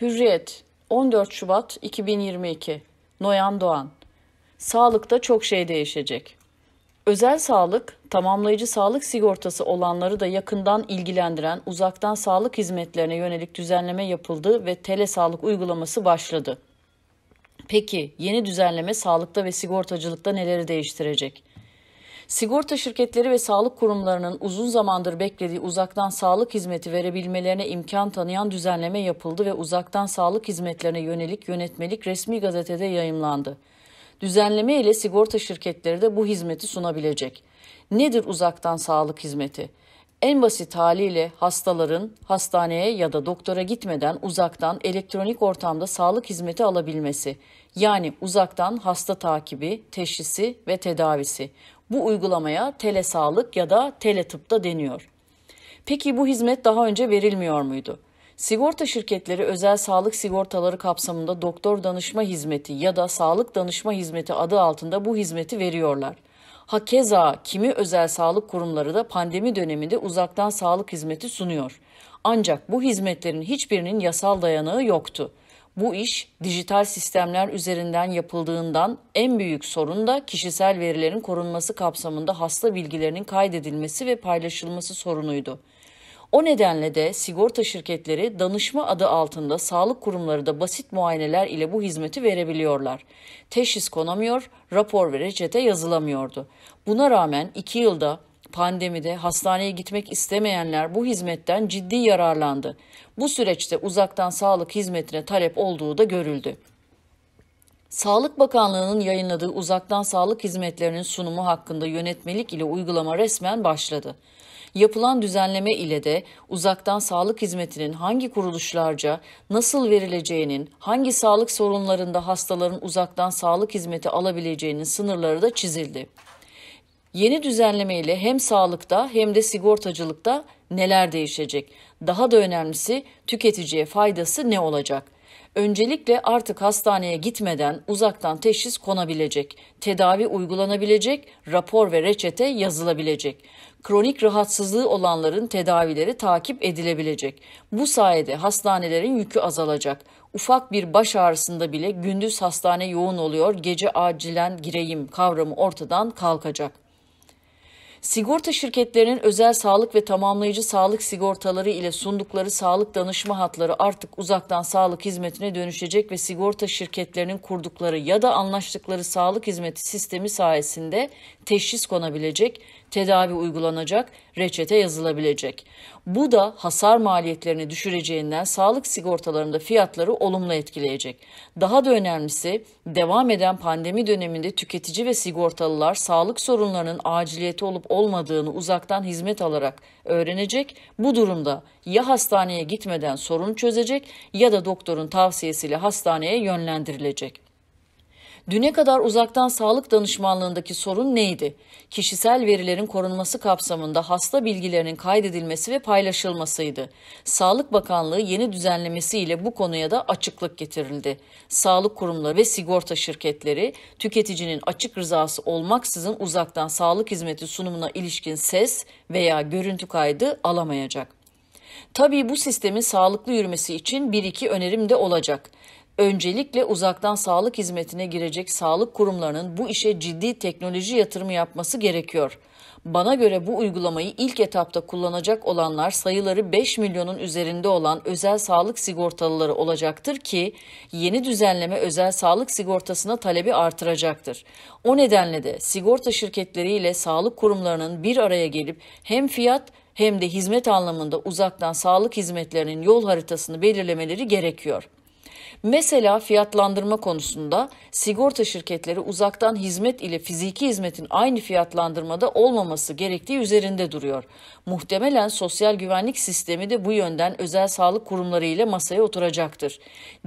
Hürriyet 14 Şubat 2022 Noyan Doğan Sağlıkta çok şey değişecek. Özel sağlık, tamamlayıcı sağlık sigortası olanları da yakından ilgilendiren uzaktan sağlık hizmetlerine yönelik düzenleme yapıldı ve tele sağlık uygulaması başladı. Peki yeni düzenleme sağlıkta ve sigortacılıkta neleri değiştirecek? sigorta şirketleri ve sağlık kurumlarının uzun zamandır beklediği uzaktan sağlık hizmeti verebilmelerine imkan tanıyan düzenleme yapıldı ve uzaktan sağlık hizmetlerine yönelik yönetmelik resmi gazetede yayımlandı. Düzenleme ile sigorta şirketleri de bu hizmeti sunabilecek. Nedir uzaktan sağlık hizmeti? En basit haliyle hastaların hastaneye ya da doktora gitmeden uzaktan elektronik ortamda sağlık hizmeti alabilmesi. Yani uzaktan hasta takibi, teşhisi ve tedavisi. Bu uygulamaya telesağlık ya da teletıp da deniyor. Peki bu hizmet daha önce verilmiyor muydu? Sigorta şirketleri özel sağlık sigortaları kapsamında doktor danışma hizmeti ya da sağlık danışma hizmeti adı altında bu hizmeti veriyorlar. Hakeza kimi özel sağlık kurumları da pandemi döneminde uzaktan sağlık hizmeti sunuyor. Ancak bu hizmetlerin hiçbirinin yasal dayanağı yoktu. Bu iş dijital sistemler üzerinden yapıldığından en büyük sorun da kişisel verilerin korunması kapsamında hasta bilgilerinin kaydedilmesi ve paylaşılması sorunuydu. O nedenle de sigorta şirketleri danışma adı altında sağlık kurumları da basit muayeneler ile bu hizmeti verebiliyorlar. Teşhis konamıyor, rapor ve reçete yazılamıyordu. Buna rağmen 2 yılda Pandemide hastaneye gitmek istemeyenler bu hizmetten ciddi yararlandı. Bu süreçte uzaktan sağlık hizmetine talep olduğu da görüldü. Sağlık Bakanlığı'nın yayınladığı uzaktan sağlık hizmetlerinin sunumu hakkında yönetmelik ile uygulama resmen başladı. Yapılan düzenleme ile de uzaktan sağlık hizmetinin hangi kuruluşlarca nasıl verileceğinin, hangi sağlık sorunlarında hastaların uzaktan sağlık hizmeti alabileceğinin sınırları da çizildi. Yeni düzenleme ile hem sağlıkta hem de sigortacılıkta neler değişecek? Daha da önemlisi tüketiciye faydası ne olacak? Öncelikle artık hastaneye gitmeden uzaktan teşhis konabilecek, tedavi uygulanabilecek, rapor ve reçete yazılabilecek. Kronik rahatsızlığı olanların tedavileri takip edilebilecek. Bu sayede hastanelerin yükü azalacak. Ufak bir baş ağrısında bile gündüz hastane yoğun oluyor, gece acilen gireyim kavramı ortadan kalkacak. Sigorta şirketlerinin özel sağlık ve tamamlayıcı sağlık sigortaları ile sundukları sağlık danışma hatları artık uzaktan sağlık hizmetine dönüşecek ve sigorta şirketlerinin kurdukları ya da anlaştıkları sağlık hizmeti sistemi sayesinde teşhis konabilecek, tedavi uygulanacak, reçete yazılabilecek. Bu da hasar maliyetlerini düşüreceğinden sağlık sigortalarında fiyatları olumlu etkileyecek. Daha da önemlisi devam eden pandemi döneminde tüketici ve sigortalılar sağlık sorunlarının aciliyeti olup olmadığını uzaktan hizmet alarak öğrenecek. Bu durumda ya hastaneye gitmeden sorunu çözecek ya da doktorun tavsiyesiyle hastaneye yönlendirilecek. Düne kadar uzaktan sağlık danışmanlığındaki sorun neydi? Kişisel verilerin korunması kapsamında hasta bilgilerinin kaydedilmesi ve paylaşılmasıydı. Sağlık Bakanlığı yeni düzenlemesiyle bu konuya da açıklık getirildi. Sağlık kurumları ve sigorta şirketleri tüketicinin açık rızası olmaksızın uzaktan sağlık hizmeti sunumuna ilişkin ses veya görüntü kaydı alamayacak. Tabii bu sistemin sağlıklı yürümesi için bir iki önerim de olacak öncelikle uzaktan sağlık hizmetine girecek sağlık kurumlarının bu işe ciddi teknoloji yatırımı yapması gerekiyor. Bana göre bu uygulamayı ilk etapta kullanacak olanlar sayıları 5 milyonun üzerinde olan özel sağlık sigortalıları olacaktır ki yeni düzenleme özel sağlık sigortasına talebi artıracaktır. O nedenle de sigorta şirketleriyle sağlık kurumlarının bir araya gelip hem fiyat hem de hizmet anlamında uzaktan sağlık hizmetlerinin yol haritasını belirlemeleri gerekiyor. Mesela fiyatlandırma konusunda sigorta şirketleri uzaktan hizmet ile fiziki hizmetin aynı fiyatlandırmada olmaması gerektiği üzerinde duruyor. Muhtemelen sosyal güvenlik sistemi de bu yönden özel sağlık kurumları ile masaya oturacaktır.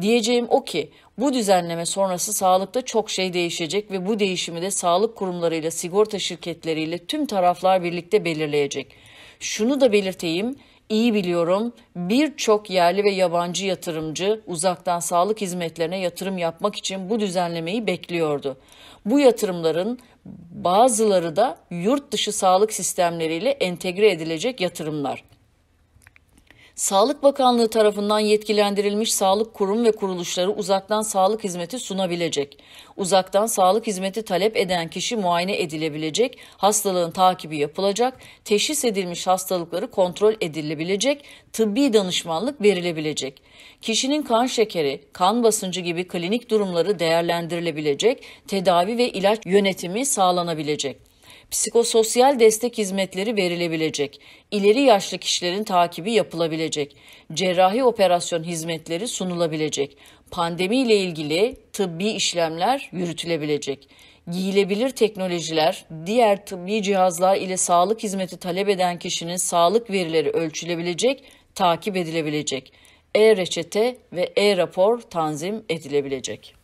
Diyeceğim o ki bu düzenleme sonrası sağlıkta çok şey değişecek ve bu değişimi de sağlık kurumlarıyla, sigorta şirketleriyle tüm taraflar birlikte belirleyecek. Şunu da belirteyim, İyi biliyorum birçok yerli ve yabancı yatırımcı uzaktan sağlık hizmetlerine yatırım yapmak için bu düzenlemeyi bekliyordu. Bu yatırımların bazıları da yurt dışı sağlık sistemleriyle entegre edilecek yatırımlar. Sağlık Bakanlığı tarafından yetkilendirilmiş sağlık kurum ve kuruluşları uzaktan sağlık hizmeti sunabilecek. Uzaktan sağlık hizmeti talep eden kişi muayene edilebilecek, hastalığın takibi yapılacak, teşhis edilmiş hastalıkları kontrol edilebilecek, tıbbi danışmanlık verilebilecek. Kişinin kan şekeri, kan basıncı gibi klinik durumları değerlendirilebilecek, tedavi ve ilaç yönetimi sağlanabilecek psikososyal destek hizmetleri verilebilecek, ileri yaşlı kişilerin takibi yapılabilecek, cerrahi operasyon hizmetleri sunulabilecek, pandemi ile ilgili tıbbi işlemler yürütülebilecek, giyilebilir teknolojiler, diğer tıbbi cihazlar ile sağlık hizmeti talep eden kişinin sağlık verileri ölçülebilecek, takip edilebilecek, e-reçete ve e-rapor tanzim edilebilecek.